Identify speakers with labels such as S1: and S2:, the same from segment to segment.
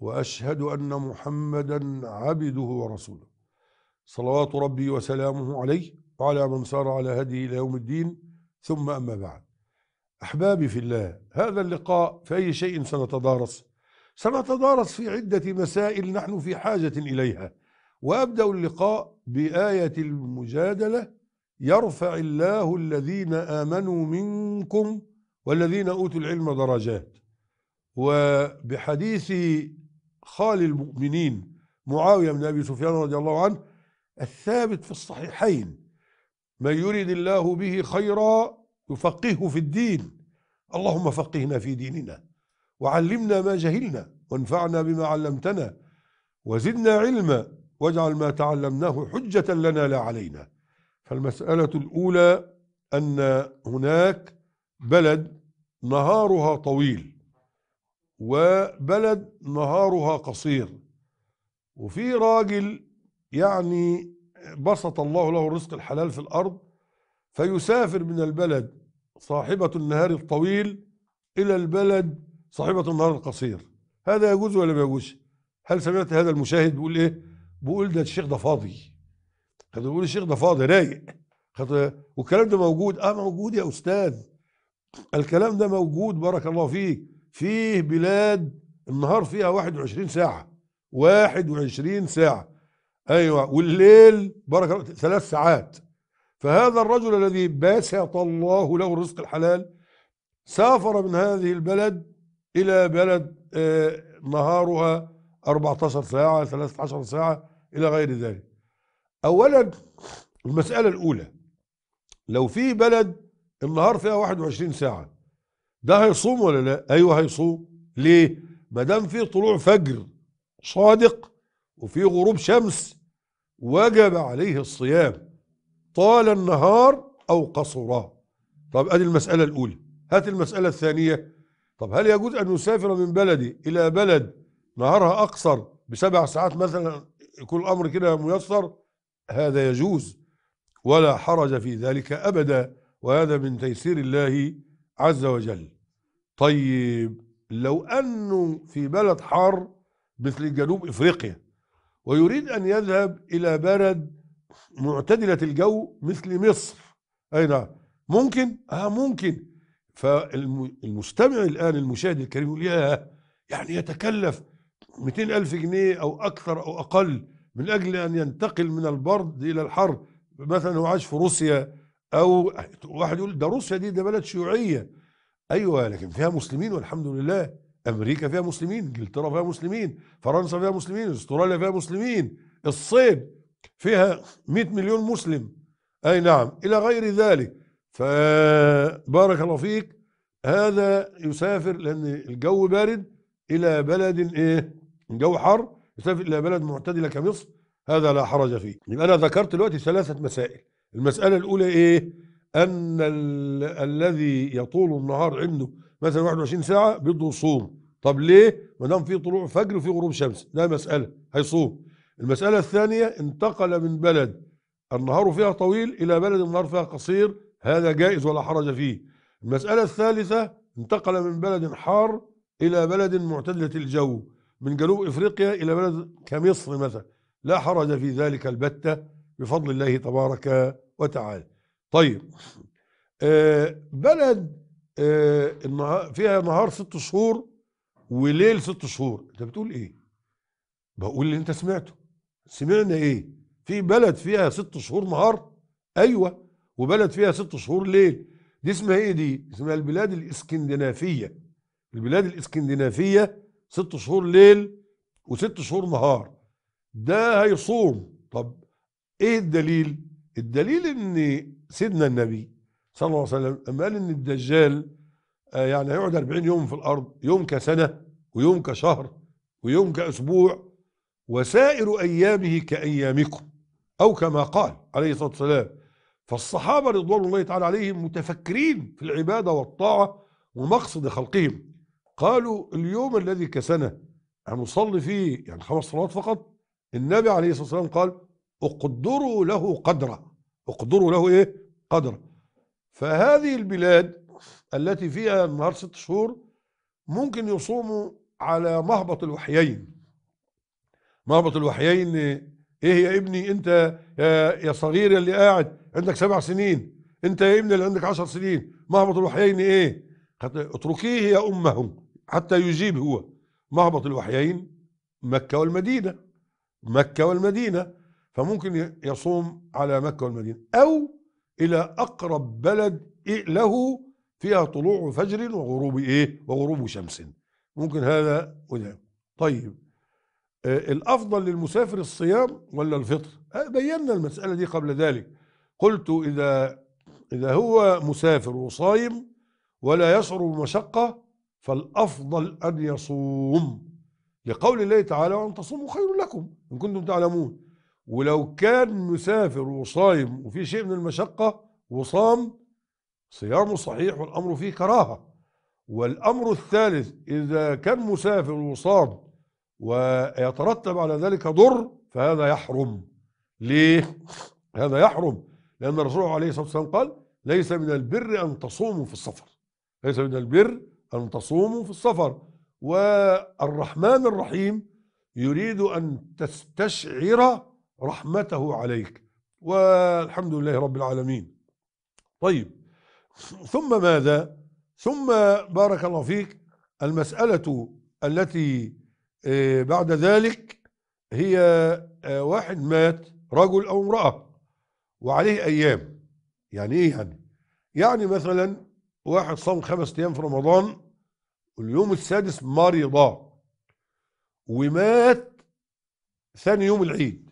S1: واشهد ان محمدا عبده ورسوله صلوات ربي وسلامه عليه وعلى من سار على هدي الى يوم الدين ثم اما بعد احبابي في الله هذا اللقاء في اي شيء سنتدارس سنتدارس في عده مسائل نحن في حاجه اليها وابدا اللقاء بايه المجادله يرفع الله الذين امنوا منكم والذين اوتوا العلم درجات وبحديث خال المؤمنين معاوية بن أبي سفيان رضي الله عنه الثابت في الصحيحين من يريد الله به خيرا يفقهه في الدين اللهم فقهنا في ديننا وعلمنا ما جهلنا وانفعنا بما علمتنا وزدنا علما واجعل ما تعلمناه حجة لنا لا علينا فالمسألة الأولى أن هناك بلد نهارها طويل وبلد نهارها قصير وفي راجل يعني بسط الله له الرزق الحلال في الأرض فيسافر من البلد صاحبة النهار الطويل إلى البلد صاحبة النهار القصير هذا يجوز ولا ما يجوز هل سمعت هذا المشاهد بيقول إيه بيقول ده الشيخ ده فاضي كان بيقول الشيخ ده فاضي رايق والكلام ده موجود اه موجود يا أستاذ الكلام ده موجود بارك الله فيك فيه بلاد النهار فيها 21 ساعة 21 ساعة أيوة والليل بركة ثلاث ساعات فهذا الرجل الذي بسط الله له الرزق الحلال سافر من هذه البلد إلى بلد آه، نهارها 14 ساعة 13 ساعة إلى غير ذلك أولا المسألة الأولى لو في بلد النهار فيها 21 ساعة ده هيصوم ولا لا ايوه هيصوم ليه ما دام في طلوع فجر صادق وفي غروب شمس وجب عليه الصيام طال النهار او قصرا طب ادي المساله الاولى هات المساله الثانيه طب هل يجوز ان نسافر من بلدي الى بلد نهارها اقصر بسبع ساعات مثلا يكون الامر كده ميسر هذا يجوز ولا حرج في ذلك ابدا وهذا من تيسير الله عز وجل طيب لو أنه في بلد حار مثل جنوب إفريقيا ويريد أن يذهب إلى بلد معتدلة الجو مثل مصر أي نعم ممكن؟ آه ممكن فالمستمع الآن المشاهد الكريم يقول ياه يعني يتكلف 200 ألف جنيه أو أكثر أو أقل من أجل أن ينتقل من البرد إلى الحر مثلا هو عاش في روسيا او واحد يقول ده روسيا دي ده بلد شيوعيه ايوه لكن فيها مسلمين والحمد لله امريكا فيها مسلمين انجلترا فيها مسلمين فرنسا فيها مسلمين استراليا فيها مسلمين الصين فيها 100 مليون مسلم اي نعم الى غير ذلك فبارك الله فيك هذا يسافر لان الجو بارد الى بلد ايه الجو حر يسافر الى بلد معتدله كمصر هذا لا حرج فيه يبقى انا ذكرت دلوقتي ثلاثه مسائل المسألة الأولى إيه أن ال... الذي يطول النهار عنده مثلا 21 ساعة بده يصوم طب ليه ما دام في طلوع فجر وفي غروب شمس ده مسألة هيصوم المسألة الثانية انتقل من بلد النهار فيها طويل إلى بلد النهار فيها قصير هذا جائز ولا حرج فيه المسألة الثالثة انتقل من بلد حار إلى بلد معتدلة الجو من جنوب إفريقيا إلى بلد كمصر مثلا لا حرج في ذلك البتة بفضل الله تبارك وتعالى طيب آه بلد آه فيها نهار ست شهور وليل ست شهور انت بتقول ايه بقول اللي انت سمعته سمعنا ايه في بلد فيها ست شهور نهار ايوه وبلد فيها ست شهور ليل دي اسمها ايه دي اسمها البلاد الاسكندنافيه البلاد الاسكندنافيه ست شهور ليل وست شهور نهار ده هيصوم طب ايه الدليل الدليل ان سيدنا النبي صلى الله عليه وسلم لما قال ان الدجال آه، يعني هيقعد 40 يوم في الارض يوم كسنه ويوم كشهر ويوم كاسبوع وسائر ايامه كايامكم او كما قال عليه الصلاه والسلام فالصحابه رضوان الله تعالى عليهم متفكرين في العباده والطاعه ومقصد خلقهم قالوا اليوم الذي كسنه هنصلي فيه يعني خمس صلوات فقط النبي عليه الصلاه والسلام قال اقدروا له قدره اقدروا له ايه قدره فهذه البلاد التي فيها النهار ست شهور ممكن يصوموا على مهبط الوحيين مهبط الوحيين ايه يا ابني انت يا صغير اللي قاعد عندك سبع سنين انت يا ابني اللي عندك عشر سنين مهبط الوحيين ايه اتركيه يا امه حتى يجيب هو مهبط الوحيين مكة والمدينة مكة والمدينة فممكن يصوم على مكة والمدينة أو إلى أقرب بلد له فيها طلوع فجر وغروب إيه وغروب شمس ممكن هذا وده طيب آه، الأفضل للمسافر الصيام ولا الفطر آه، بينا المسألة دي قبل ذلك قلت إذا إذا هو مسافر وصايم ولا يشعر بمشقة فالأفضل أن يصوم لقول الله تعالى وأن تصوموا خير لكم إن كنتم تعلمون ولو كان مسافر وصايم وفي شيء من المشقة وصام صيامه صحيح والأمر فيه كراهة والأمر الثالث إذا كان مسافر وصام ويترتب على ذلك ضر فهذا يحرم ليه؟ هذا يحرم لأن الرسول عليه الصلاة والسلام قال ليس من البر أن تصوموا في السفر ليس من البر أن تصوموا في السفر والرحمن الرحيم يريد أن تستشعر رحمته عليك والحمد لله رب العالمين طيب ثم ماذا ثم بارك الله فيك المسألة التي آه، بعد ذلك هي آه، واحد مات رجل أو امرأة وعليه أيام يعني إيه يعني يعني مثلا واحد صام خمس أيام في رمضان اليوم السادس مريضة ومات ثاني يوم العيد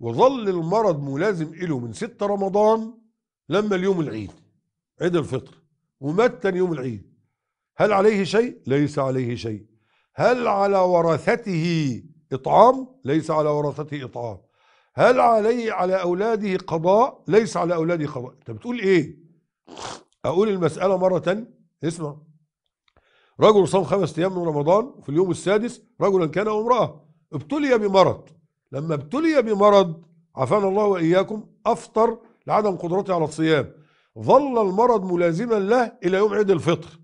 S1: وظل المرض ملازم له من ستة رمضان لما اليوم العيد عيد الفطر ومتى يوم العيد هل عليه شيء؟ ليس عليه شيء هل على ورثته إطعام؟ ليس على ورثته إطعام هل عليه على أولاده قضاء؟ ليس على أولاده قضاء أنت بتقول إيه؟ أقول المسألة مرة تانية اسمع رجل صام خمس أيام من رمضان في اليوم السادس رجلا كان أو امرأة ابتلي بمرض لما ابتلي بمرض عافانا الله وإياكم أفطر لعدم قدرته على الصيام ظل المرض ملازما له إلى يوم عيد الفطر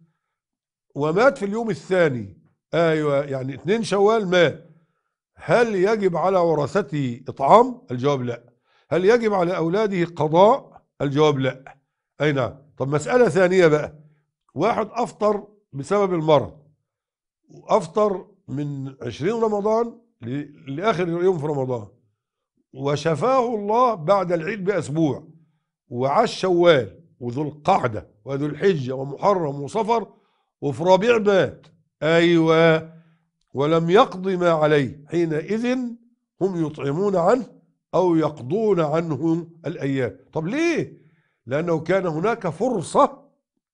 S1: ومات في اليوم الثاني أيوة يعني اثنين شوال مات هل يجب على ورثته إطعام؟ الجواب لا هل يجب على أولاده قضاء؟ الجواب لا أي نعم طب مسألة ثانية بقى واحد أفطر بسبب المرض وأفطر من 20 رمضان لآخر يوم في رمضان وشفاه الله بعد العيد بأسبوع وعاش شوال وذو القعدة وذو الحجة ومحرم وصفر وفي ربيع مات أيوة ولم يقض ما عليه حينئذ هم يطعمون عنه أو يقضون عنه الأيام طب ليه؟ لأنه كان هناك فرصة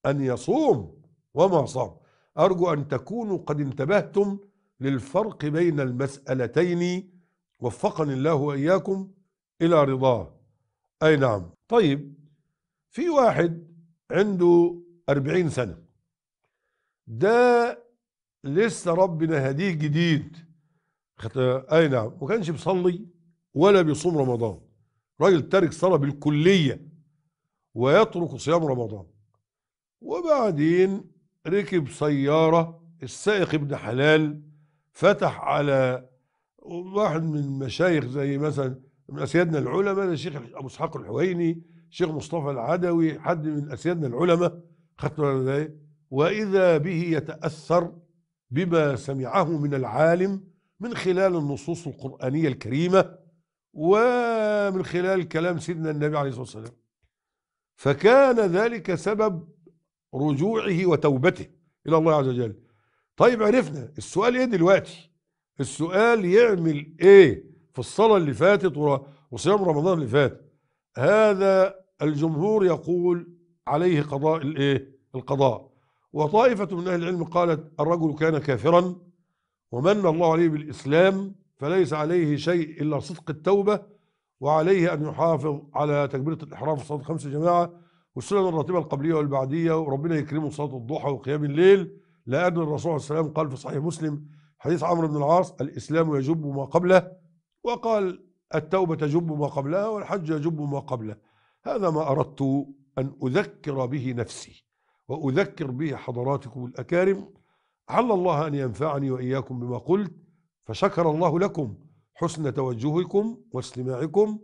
S1: أن يصوم وما صام أرجو أن تكونوا قد انتبهتم للفرق بين المسألتين وفقني الله وإياكم إلى رضاه أي نعم طيب في واحد عنده أربعين سنة ده لسه ربنا هديه جديد أي نعم ما كانش بيصلي ولا بيصوم رمضان راجل تارك صلاة بالكلية ويترك صيام رمضان وبعدين ركب سيارة السائق ابن حلال فتح على واحد من المشايخ زي مثلا من اسيادنا العلماء الشيخ ابو اسحاق الحويني الشيخ مصطفى العدوي حد من اسيادنا العلماء خدت ازاي واذا به يتاثر بما سمعه من العالم من خلال النصوص القرانيه الكريمه ومن خلال كلام سيدنا النبي عليه الصلاه والسلام فكان ذلك سبب رجوعه وتوبته الى الله عز وجل طيب عرفنا السؤال ايه دلوقتي السؤال يعمل ايه في الصلاة اللي فاتت وصيام رمضان اللي فات هذا الجمهور يقول عليه قضاء الايه القضاء وطائفة من اهل العلم قالت الرجل كان كافرا ومن الله عليه بالاسلام فليس عليه شيء الا صدق التوبة وعليه ان يحافظ على تكبيرة الاحرام في صلاة الخمسة جماعة والسنن الراتبة القبلية والبعدية وربنا يكرمه صلاة الضحى وقيام الليل لأن الرسول صلى الله عليه وسلم قال في صحيح مسلم حديث عمرو بن العاص الإسلام يجب ما قبله وقال التوبة تجب ما قبلها والحج يجب ما قبله هذا ما أردت أن أذكر به نفسي وأذكر به حضراتكم الأكارم على الله أن ينفعني وإياكم بما قلت فشكر الله لكم حسن توجهكم واستماعكم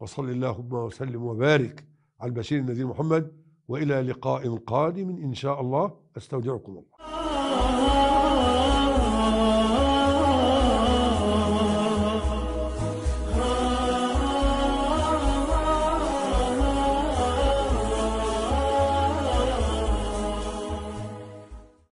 S1: وصل اللهم وسلم وبارك على البشير النذير محمد وإلى لقاء قادم إن شاء الله أستودعكم الله